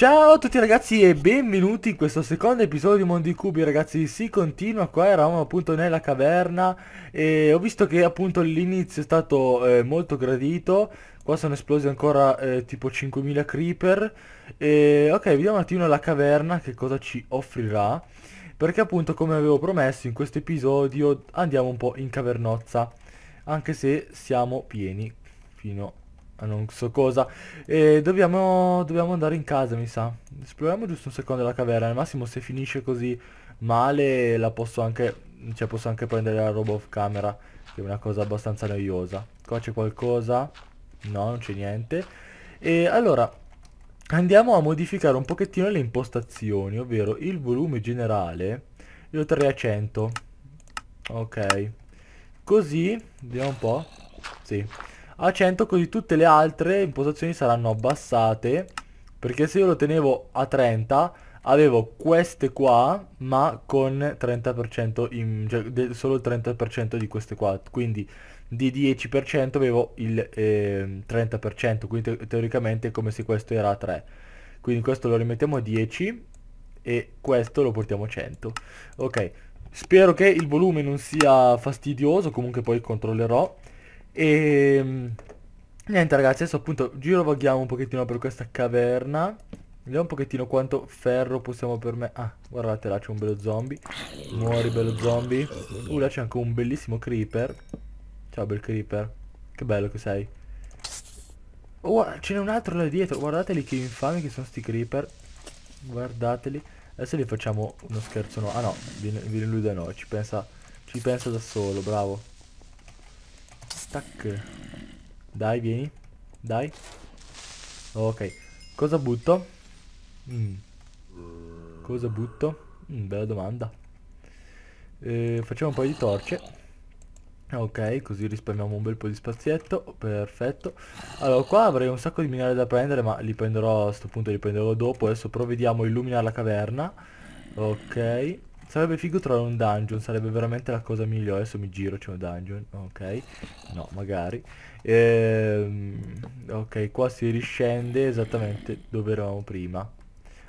Ciao a tutti ragazzi e benvenuti in questo secondo episodio di Mondi Cubi ragazzi Si continua, qua eravamo appunto nella caverna E ho visto che appunto l'inizio è stato eh, molto gradito Qua sono esplosi ancora eh, tipo 5000 creeper e, Ok, vediamo un attimo la caverna che cosa ci offrirà Perché appunto come avevo promesso in questo episodio andiamo un po' in cavernozza Anche se siamo pieni fino a Ah, non so cosa e dobbiamo, dobbiamo andare in casa mi sa esploriamo giusto un secondo la caverna al massimo se finisce così male la posso anche cioè posso anche prendere la roba off camera che è una cosa abbastanza noiosa qua c'è qualcosa no non c'è niente e allora andiamo a modificare un pochettino le impostazioni ovvero il volume generale io lo terrei a 100 ok così vediamo un po' sì a 100 così tutte le altre impostazioni saranno abbassate perché se io lo tenevo a 30 avevo queste qua ma con 30% in, cioè, de, solo il 30% di queste qua quindi di 10% avevo il eh, 30% quindi te teoricamente è come se questo era a 3 quindi questo lo rimettiamo a 10 e questo lo portiamo a 100 ok spero che il volume non sia fastidioso comunque poi controllerò e ehm, niente ragazzi, adesso appunto girovaghiamo un pochettino per questa caverna. Vediamo un pochettino quanto ferro possiamo per me... Ah, guardate là c'è un bello zombie. Muori bello zombie. Uh, là c'è anche un bellissimo creeper. Ciao bel creeper. Che bello che sei. Oh, ce n'è un altro là dietro. Guardateli che infami che sono sti creeper. Guardateli. Adesso gli facciamo uno scherzo no. Ah no, viene, viene lui da noi, ci pensa, ci pensa da solo, bravo. Tac. Dai, vieni. Dai. Ok. Cosa butto? Mm. Cosa butto? Mm, bella domanda. Eh, facciamo un po' di torce. Ok, così risparmiamo un bel po' di spazietto, perfetto. Allora, qua avrei un sacco di minerali da prendere, ma li prenderò a sto punto, li prenderò dopo. Adesso provvediamo a illuminare la caverna. Ok. Sarebbe figo trovare un dungeon, sarebbe veramente la cosa migliore. Adesso mi giro, c'è un dungeon, ok. No, magari. Ehm, ok, qua si riscende esattamente dove eravamo prima.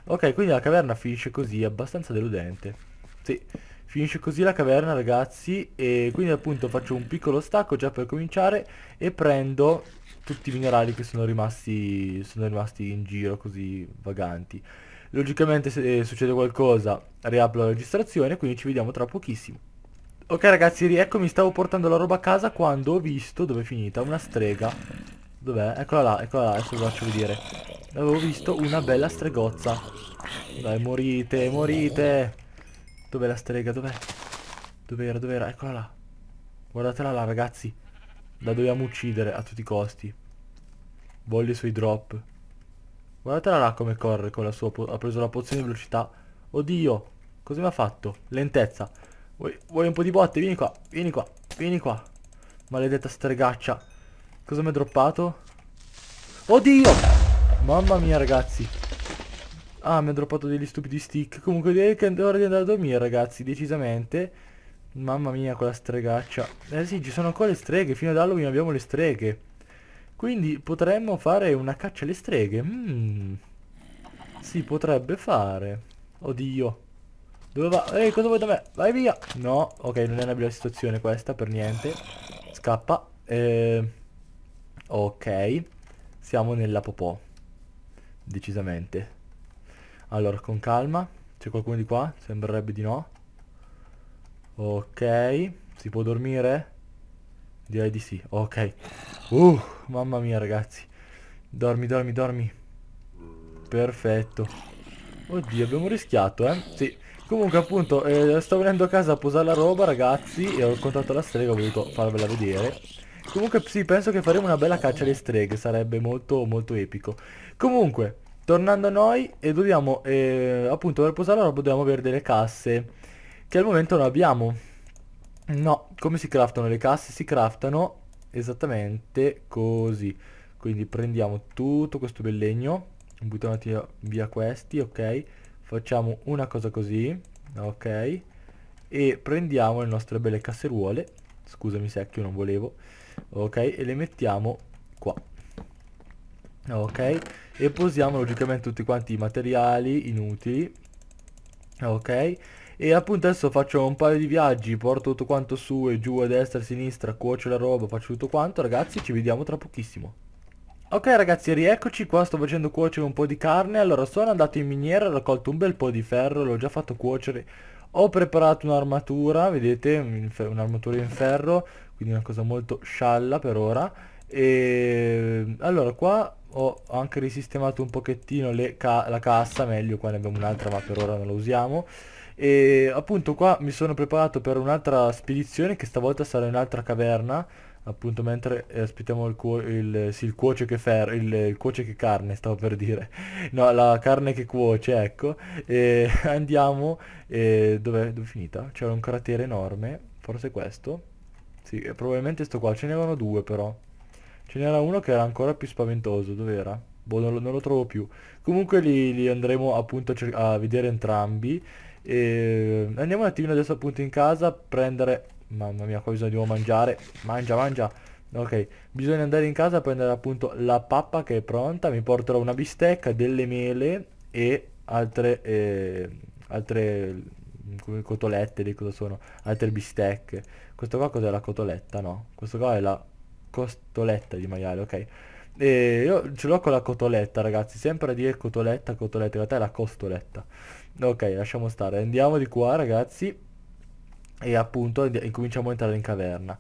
Ok, quindi la caverna finisce così, abbastanza deludente. Sì, finisce così la caverna ragazzi e quindi appunto faccio un piccolo stacco già per cominciare e prendo tutti i minerali che sono rimasti, sono rimasti in giro così vaganti logicamente se eh, succede qualcosa riapro la registrazione, quindi ci vediamo tra pochissimo. Ok ragazzi, mi stavo portando la roba a casa quando ho visto, dove è finita, una strega. Dov'è? Eccola là, eccola là, adesso vi faccio vedere. Avevo visto una bella stregozza. Dai, morite, morite. Dov'è la strega? Dov'è? Dov'era, dov'era? Eccola là. Guardatela là, ragazzi. La dobbiamo uccidere a tutti i costi. Voglio i suoi drop. Guardatela là come corre con la sua... Ha preso la pozione di velocità. Oddio. Cosa mi ha fatto? Lentezza. Vuoi, vuoi un po' di botte? Vieni qua. Vieni qua. Vieni qua. Maledetta stregaccia. Cosa mi ha droppato? Oddio! Mamma mia ragazzi. Ah, mi ha droppato degli stupidi stick. Comunque direi che è ora di andare a dormire ragazzi, decisamente. Mamma mia, quella stregaccia. Eh sì, ci sono ancora le streghe. Fino ad Halloween abbiamo le streghe. Quindi potremmo fare una caccia alle streghe. Mm. Si potrebbe fare. Oddio. Dove va? Ehi, cosa vuoi da me? Vai via! No, ok, non è una bella situazione questa, per niente. Scappa. Eh, ok. Siamo nella popò. Decisamente. Allora, con calma. C'è qualcuno di qua? Sembrerebbe di no. Ok. Si può dormire? Direi di sì, ok. Uh, mamma mia ragazzi. Dormi, dormi, dormi. Perfetto. Oddio, abbiamo rischiato, eh? Sì. Comunque appunto, eh, sto venendo a casa a posare la roba ragazzi e ho incontrato la strega, ho voluto farvela vedere. Comunque sì, penso che faremo una bella caccia alle streghe, sarebbe molto molto epico. Comunque, tornando a noi, e eh, dobbiamo, eh, appunto per posare la roba dobbiamo avere delle casse, che al momento non abbiamo. No, come si craftano le casse? Si craftano esattamente così. Quindi prendiamo tutto questo bel legno, buttiamo via questi, ok? Facciamo una cosa così, ok? E prendiamo le nostre belle casseruole, scusami secchio, non volevo, ok? E le mettiamo qua, ok? E posiamo logicamente tutti quanti i materiali inutili, ok? E appunto adesso faccio un paio di viaggi, porto tutto quanto su e giù, a destra, a sinistra, cuocio la roba, faccio tutto quanto, ragazzi, ci vediamo tra pochissimo. Ok ragazzi, rieccoci qua, sto facendo cuocere un po' di carne, allora sono andato in miniera, ho raccolto un bel po' di ferro, l'ho già fatto cuocere, ho preparato un'armatura, vedete, un'armatura in ferro, quindi una cosa molto scialla per ora, e allora qua ho anche risistemato un pochettino ca la cassa, meglio qua ne abbiamo un'altra ma per ora non la usiamo, e appunto qua mi sono preparato per un'altra spedizione che stavolta sarà in un'altra caverna appunto mentre eh, aspettiamo il, cuo il, sì, il cuoce che fer il, il, cuoce che carne stavo per dire no la carne che cuoce ecco e andiamo e dov'è dov finita? c'era un cratere enorme forse questo sì eh, probabilmente sto qua ce n'erano due però ce n'era uno che era ancora più spaventoso dov'era? boh non lo, non lo, trovo più comunque li, li andremo appunto a, a vedere entrambi e andiamo un attimino adesso appunto in casa prendere... Mamma mia qua bisogna di nuovo mangiare. Mangia, mangia. Ok, bisogna andare in casa a prendere appunto la pappa che è pronta. Mi porterò una bistecca, delle mele e altre... Eh, altre cotolette di cosa sono altre bistecche questo qua cos'è la cotoletta no questo qua è la costoletta di maiale ok e io ce l'ho con la cotoletta, ragazzi. Sempre a dire cotoletta, cotoletta. In realtà è la costoletta. Ok, lasciamo stare. Andiamo di qua, ragazzi. E appunto incominciamo a entrare in caverna.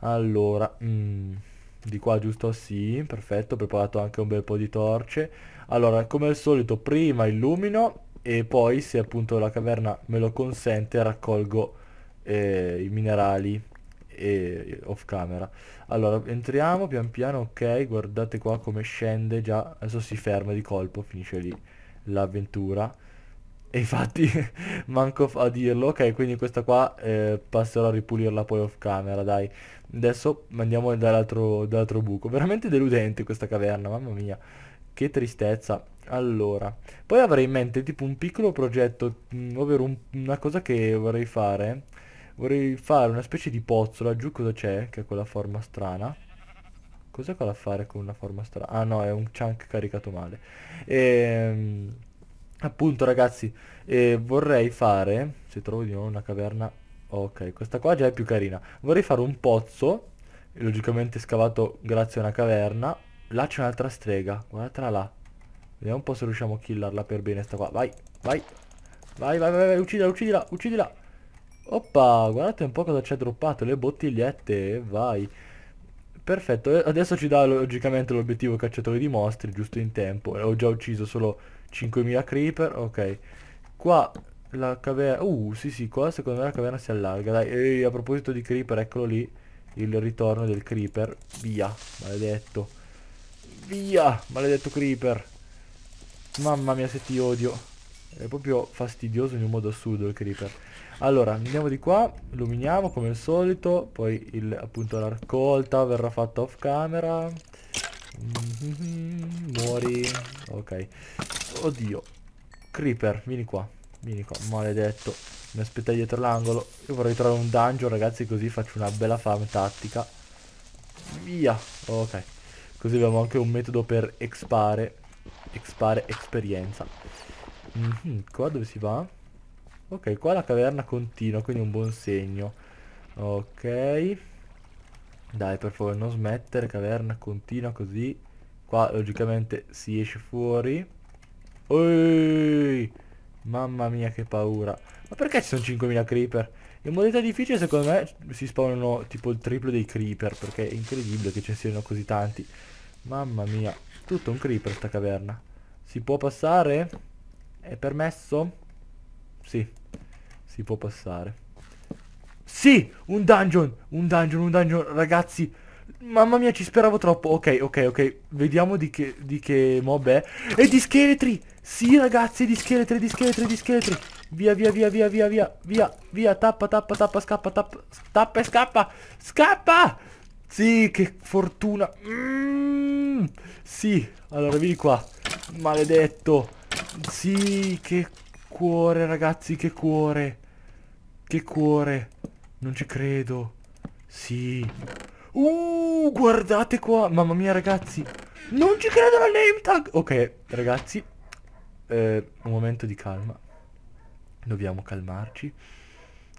Allora, mm, di qua giusto? Sì, perfetto. Ho preparato anche un bel po' di torce. Allora, come al solito, prima illumino e poi, se appunto la caverna me lo consente, raccolgo eh, i minerali e off camera allora entriamo pian piano ok guardate qua come scende già adesso si ferma di colpo finisce lì l'avventura e infatti manco a dirlo ok quindi questa qua eh, passerò a ripulirla poi off camera dai adesso andiamo dall'altro dall buco veramente deludente questa caverna mamma mia che tristezza allora Poi avrei in mente tipo un piccolo progetto mh, Ovvero un, una cosa che vorrei fare Vorrei fare una specie di pozzo. Laggiù cosa c'è? Che è quella forma strana. Cos'è quella a fare con una forma strana? Ah no, è un chunk caricato male. E, ehm, appunto ragazzi, eh, vorrei fare... Se trovo di nuovo una caverna... Ok, questa qua già è più carina. Vorrei fare un pozzo, logicamente scavato grazie a una caverna. Là c'è un'altra strega, guardatela là. Vediamo un po' se riusciamo a killarla per bene sta qua. Vai, vai. Vai, vai, vai, vai, uccidila, uccidila, uccidila. Oppa, guardate un po' cosa c'è droppato, le bottigliette, vai. Perfetto, adesso ci dà logicamente l'obiettivo cacciatore di mostri, giusto in tempo. Ho già ucciso solo 5000 creeper, ok. Qua la caverna... Uh, sì sì, qua secondo me la caverna si allarga. Dai, ehi, a proposito di creeper, eccolo lì. Il ritorno del creeper. Via, maledetto. Via, maledetto creeper. Mamma mia se ti odio. È proprio fastidioso in un modo assurdo il creeper. Allora, andiamo di qua, illuminiamo come al solito, poi il, appunto la raccolta verrà fatta off camera. Mm -hmm, muori. Ok. Oddio. Creeper, vieni qua. Vieni qua, maledetto. Mi aspetta dietro l'angolo. Io vorrei trovare un dungeon, ragazzi, così faccio una bella farm tattica. Via. Ok. Così abbiamo anche un metodo per expare. Expare esperienza. Mm -hmm, qua dove si va? Ok, qua la caverna continua, quindi un buon segno. Ok. Dai, per favore, non smettere, caverna continua così. Qua logicamente si esce fuori. Ehi! Mamma mia che paura. Ma perché ci sono 5000 creeper? In modalità difficile secondo me si spawnano tipo il triplo dei creeper, perché è incredibile che ce ne siano così tanti. Mamma mia, tutto un creeper sta caverna. Si può passare? È permesso? Sì, si può passare. Sì, un dungeon, un dungeon, un dungeon, ragazzi. Mamma mia, ci speravo troppo. Ok, ok, ok. Vediamo di che, di che mob è. E di scheletri! Sì, ragazzi, di scheletri, di scheletri, di scheletri. Via, via, via, via, via, via, via, via. Tappa, tappa, tappa, scappa, tappa, tappa e scappa. Scappa! Sì, che fortuna. Mm, sì, allora vieni qua. Maledetto. Sì, che cuore, ragazzi, che cuore. Che cuore. Non ci credo. Sì. Uh, guardate qua. Mamma mia, ragazzi. Non ci credo alla name tag. Ok, ragazzi. Eh, un momento di calma. Dobbiamo calmarci.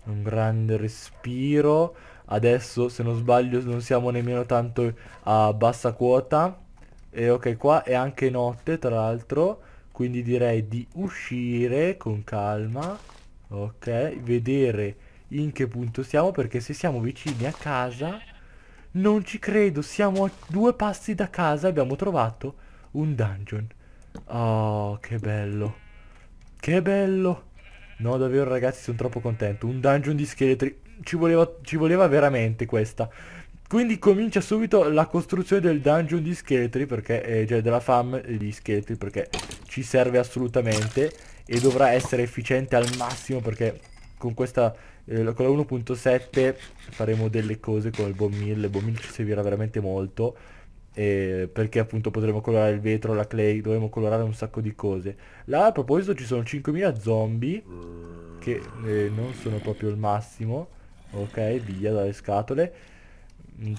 Un grande respiro. Adesso, se non sbaglio, non siamo nemmeno tanto a bassa quota. E ok, qua è anche notte, tra l'altro quindi direi di uscire con calma ok vedere in che punto siamo perché se siamo vicini a casa non ci credo siamo a due passi da casa e abbiamo trovato un dungeon oh che bello che bello no davvero ragazzi sono troppo contento un dungeon di scheletri ci voleva, ci voleva veramente questa quindi comincia subito la costruzione del dungeon di scheletri, perché, eh, cioè della fam di scheletri, perché ci serve assolutamente e dovrà essere efficiente al massimo perché con questa eh, con la 1.7 faremo delle cose con il bomb 1000, il bomb 1000 ci servirà veramente molto eh, perché appunto potremo colorare il vetro, la clay, dovremo colorare un sacco di cose. Là a proposito ci sono 5000 zombie che eh, non sono proprio il massimo. Ok, via dalle scatole.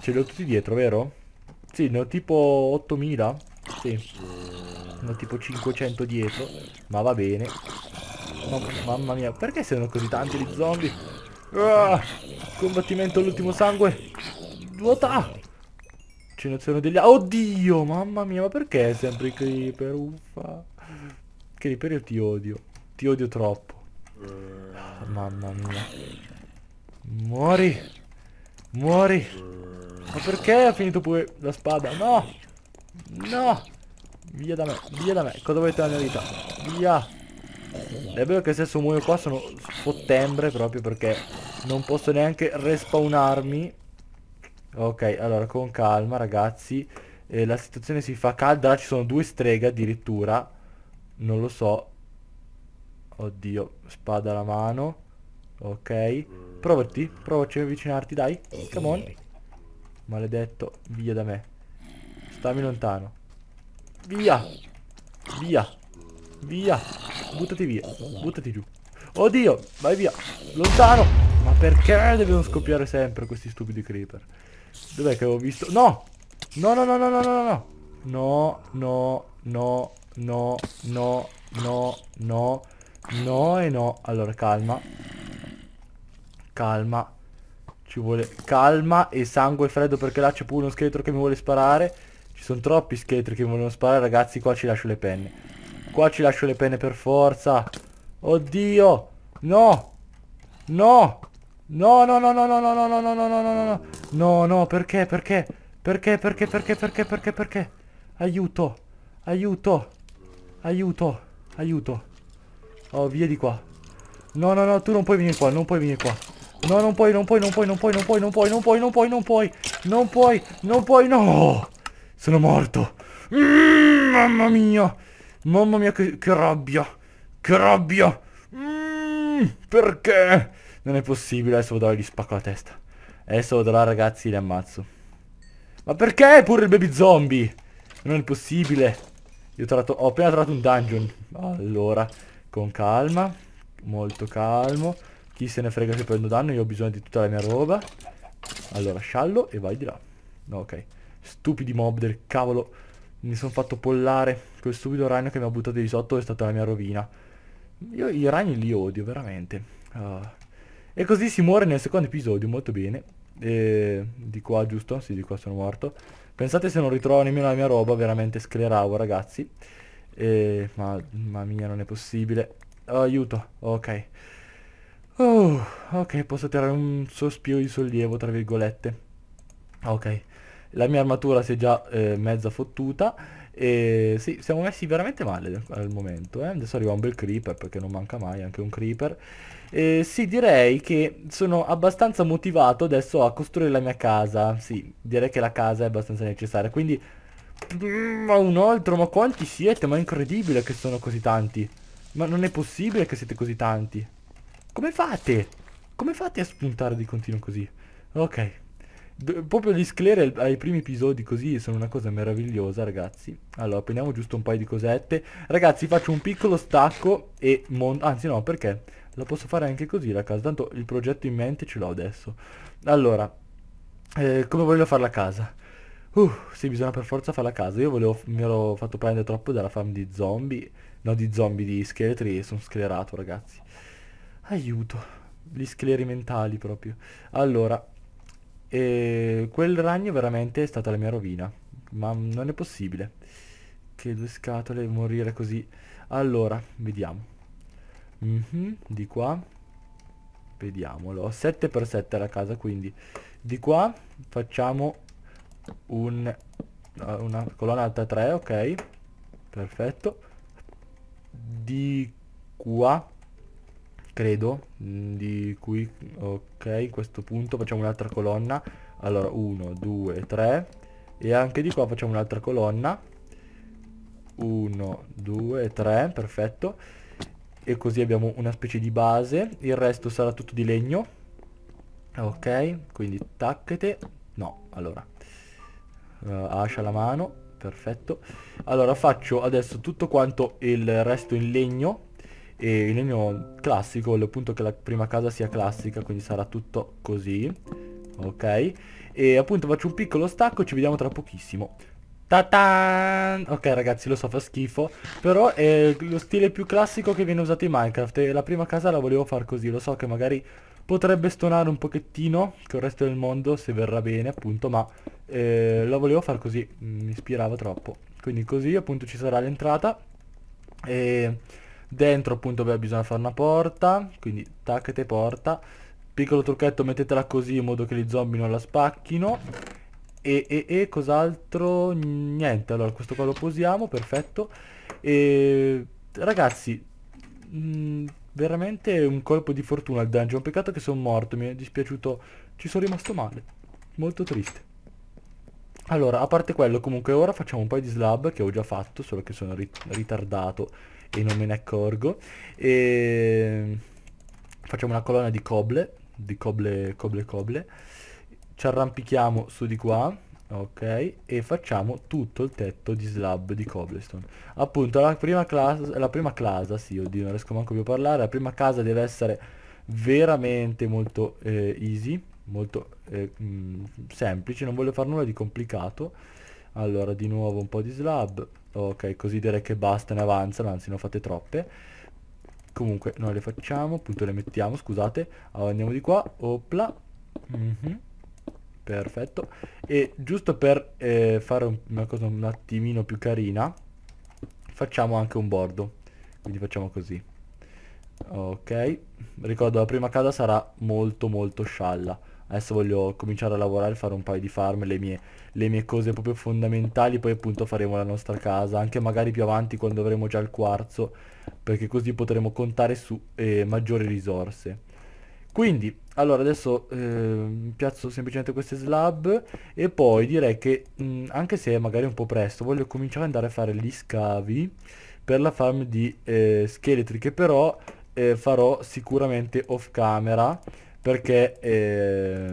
Ce li ho tutti dietro, vero? Sì, ne ho tipo 8000. Sì. Ne ho tipo 500 dietro. Ma va bene. No, mamma mia, perché sono così tanti gli zombie? Ah, combattimento all'ultimo sangue. Vuota! Ce ne sono degli... Oddio, mamma mia, ma perché sempre i creeper? Uffa. Creeper io ti odio. Ti odio troppo. Mamma mia. Muori. Muori. Ma perché ha finito pure la spada? No! No! Via da me, via da me. Cosa volete la mia vita? Via! È vero che se muoio qua sono fottembre proprio perché non posso neanche respawnarmi. Ok, allora con calma ragazzi. Eh, la situazione si fa calda, là ci sono due streghe addirittura. Non lo so. Oddio, spada alla mano. Ok. Provati, provaci a avvicinarti, dai. Come on. Maledetto, via da me. Stammi lontano. Via! Via! Via! Buttati via, buttati giù. Oddio, vai via, lontano! Ma perché devono scoppiare sempre questi stupidi creeper? Dov'è che avevo visto? No! No, no, no, no, no, no, no! No, no, no, no, no, no, no, no e no. Allora, calma. Calma. Ci vuole calma e sangue freddo perché là c'è pure uno scheletro che mi vuole sparare. Ci sono troppi scheletri che mi vogliono sparare, ragazzi, qua ci lascio le penne. Qua ci lascio le penne per forza. Oddio! No! No! No, no, no, no, no, no, no, no, no, no, no, no, no, no, no, perché, perché, perché, perché, perché, perché, perché, perché, aiuto, aiuto, aiuto, aiuto, oh, via di qua, no, no, no, tu non puoi venire qua, non puoi venire qua, No, non puoi, non puoi, non puoi, non puoi, non puoi, non puoi, non puoi, non puoi, non puoi, non puoi, non puoi, no! Sono morto. Mm, mamma mia! Mamma mia, che, che rabbia! Che rabbia! Mm, perché? Non è possibile, adesso vado a gli spacco la testa. Adesso vado là, ragazzi, li ammazzo. Ma perché pure il baby zombie? Non è possibile. Io trovato, ho appena trovato un dungeon. Allora, con calma. Molto calmo. Chi se ne frega se prendo danno, io ho bisogno di tutta la mia roba. Allora, sciallo e vai di là. No, ok. Stupidi mob del cavolo. Mi sono fatto pollare. Quel stupido ragno che mi ha buttato di sotto è stata la mia rovina. Io i ragni li odio, veramente. Uh. E così si muore nel secondo episodio, molto bene. E... Di qua, giusto? Sì, di qua sono morto. Pensate se non ritrovo nemmeno la mia roba, veramente scleravo, ragazzi. E... Ma, mamma mia, non è possibile. Oh, aiuto, ok. Oh, ok, posso tirare un sospiro di sollievo, tra virgolette. Ok, la mia armatura si è già eh, mezza fottuta. E sì, siamo messi veramente male al momento. Eh? Adesso arriva un bel creeper, perché non manca mai anche un creeper. Eh, sì, direi che sono abbastanza motivato adesso a costruire la mia casa. Sì, direi che la casa è abbastanza necessaria. Quindi, ma un altro, ma quanti siete? Ma è incredibile che sono così tanti. Ma non è possibile che siete così tanti. Come fate? Come fate a spuntare di continuo così? Ok. D proprio gli sclere ai primi episodi così sono una cosa meravigliosa, ragazzi. Allora, prendiamo giusto un paio di cosette. Ragazzi, faccio un piccolo stacco e... Anzi no, perché? La posso fare anche così la casa, tanto il progetto in mente ce l'ho adesso. Allora, eh, come voglio fare la casa? Uh, sì, bisogna per forza fare la casa. Io volevo, mi ero fatto prendere troppo dalla farm di zombie. No, di zombie, di scheletri e sono sclerato, ragazzi. Aiuto. Gli scheleri mentali proprio. Allora, eh, quel ragno veramente è stata la mia rovina. Ma non è possibile. Che due scatole morire così. Allora, vediamo. Mm -hmm, di qua. Vediamolo. 7x7 la casa, quindi di qua facciamo un, eh, una colonna alta 3, ok. Perfetto. Di qua credo, mm, di qui ok, in questo punto facciamo un'altra colonna, allora 1, 2, 3 e anche di qua facciamo un'altra colonna, 1, 2, 3, perfetto, e così abbiamo una specie di base, il resto sarà tutto di legno, ok, quindi tacchete, no, allora, uh, ascia la mano, perfetto, allora faccio adesso tutto quanto il resto in legno, e il legno classico, appunto che la prima casa sia classica, quindi sarà tutto così, ok? E appunto faccio un piccolo stacco, ci vediamo tra pochissimo. Ta-tan! Ok ragazzi lo so fa schifo Però è lo stile più classico che viene usato in Minecraft E la prima casa la volevo far così Lo so che magari potrebbe stonare un pochettino con il resto del mondo se verrà bene appunto Ma eh, la volevo far così Mi ispirava troppo Quindi così appunto ci sarà l'entrata E dentro appunto beh, bisogna fare una porta quindi tacchete porta piccolo trucchetto mettetela così in modo che gli zombie non la spacchino e, e, e cos'altro niente allora questo qua lo posiamo perfetto e ragazzi mh, mm, veramente un colpo di fortuna il dungeon peccato che sono morto mi è dispiaciuto ci sono rimasto male molto triste allora a parte quello comunque ora facciamo un paio di slab che ho già fatto solo che sono rit ritardato e non me ne accorgo. E facciamo una colonna di coble, di coble, coble, coble. Ci arrampichiamo su di qua, ok? E facciamo tutto il tetto di slab di cobblestone. Appunto, la prima classe, la prima casa, sì, oddio, non riesco manco più a parlare, la prima casa deve essere veramente molto eh, easy, molto eh, mh, mm, semplice, non voglio fare nulla di complicato allora, di nuovo un po' di slab. Ok, così direi che basta, ne avanzano, anzi ne fate troppe. Comunque, noi le facciamo, appunto le mettiamo, scusate. Allora, andiamo di qua, opla. Mm -hmm. Perfetto. E giusto per eh, fare una cosa un attimino più carina, facciamo anche un bordo. Quindi facciamo così. Ok, ricordo la prima casa sarà molto molto scialla adesso voglio cominciare a lavorare, fare un paio di farm, le mie, le mie cose proprio fondamentali, poi appunto faremo la nostra casa, anche magari più avanti quando avremo già il quarzo, perché così potremo contare su eh, maggiori risorse. Quindi, allora adesso eh, piazzo semplicemente queste slab e poi direi che mh, mm, anche se è magari un po' presto, voglio cominciare ad andare a fare gli scavi per la farm di eh, scheletri che però eh, farò sicuramente off camera perché eh,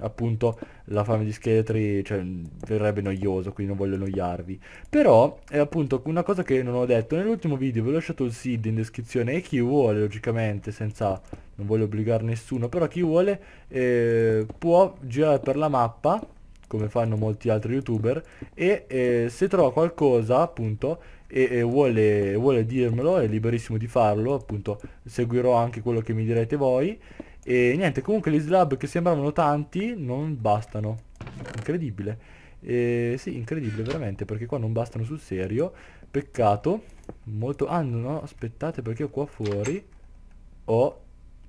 appunto la fame di scheletri cioè, verrebbe noioso, quindi non voglio annoiarvi. Però è appunto una cosa che non ho detto, nell'ultimo video vi ho lasciato il seed in descrizione e chi vuole logicamente senza, non voglio obbligare nessuno, però chi vuole eh, può girare per la mappa come fanno molti altri youtuber e eh, se trova qualcosa appunto e, e vuole, vuole dirmelo è liberissimo di farlo appunto seguirò anche quello che mi direte voi e niente, comunque gli slab che sembravano tanti non bastano. Incredibile. E, sì, incredibile veramente, perché qua non bastano sul serio. Peccato. Molto... Ah, no, aspettate, perché qua fuori ho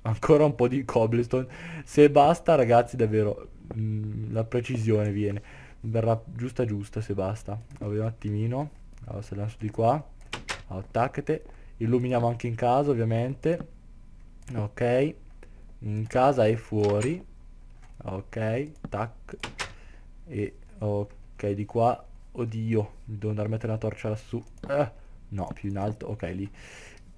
ancora un po' di cobblestone. Se basta, ragazzi, davvero, mh, mm, la precisione viene. Verrà giusta giusta se basta. Allora, un attimino. Allora, se lascio di qua. Allora, attaccate. Illuminiamo anche in casa, ovviamente. Ok in casa e fuori ok tac e ok di qua oddio devo andare a mettere una torcia lassù eh, no più in alto ok lì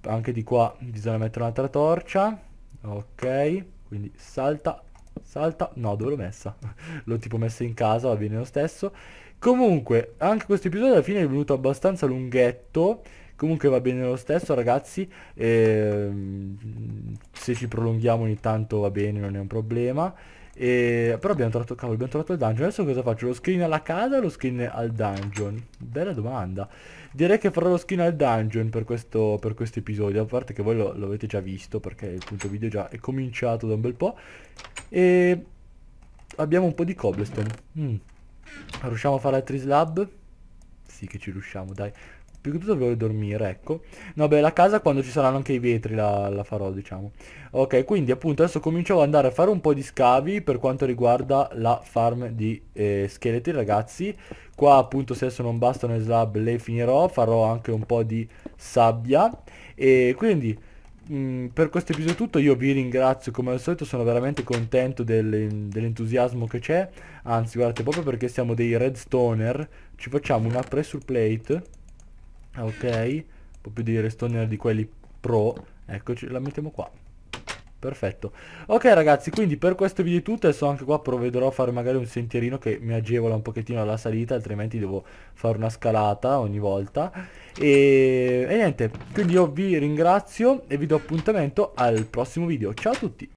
anche di qua bisogna mettere un'altra torcia ok quindi salta salta no dove l'ho messa l'ho tipo messa in casa va bene lo stesso comunque anche questo episodio alla fine è venuto abbastanza lunghetto comunque va bene lo stesso ragazzi ehm, se ci prolunghiamo ogni tanto va bene, non è un problema. E... Però abbiamo trovato, cavolo, abbiamo trovato il dungeon. Adesso cosa faccio? Lo screen alla casa o lo screen al dungeon? Bella domanda. Direi che farò lo screen al dungeon per questo per quest episodio. A parte che voi lo, lo, avete già visto perché il punto video già è cominciato da un bel po'. E abbiamo un po' di cobblestone. Mm. Riusciamo a fare altri slab? Sì che ci riusciamo, dai. Più che tutto volevo dormire, ecco. No, beh, la casa quando ci saranno anche i vetri la, la, farò, diciamo. Ok, quindi appunto adesso comincio ad andare a fare un po' di scavi per quanto riguarda la farm di eh, scheletri, ragazzi. Qua appunto se adesso non bastano i slab le finirò, farò anche un po' di sabbia. E quindi mh, mm, per questo episodio è tutto, io vi ringrazio come al solito, sono veramente contento del, dell'entusiasmo che c'è. Anzi, guardate, proprio perché siamo dei redstoner, ci facciamo una pressure plate Ah, ok proprio dei restoni di quelli pro eccoci la mettiamo qua perfetto ok ragazzi quindi per questo video è tutto adesso anche qua provvederò a fare magari un sentierino che mi agevola un pochettino la salita altrimenti devo fare una scalata ogni volta e, e niente quindi io vi ringrazio e vi do appuntamento al prossimo video ciao a tutti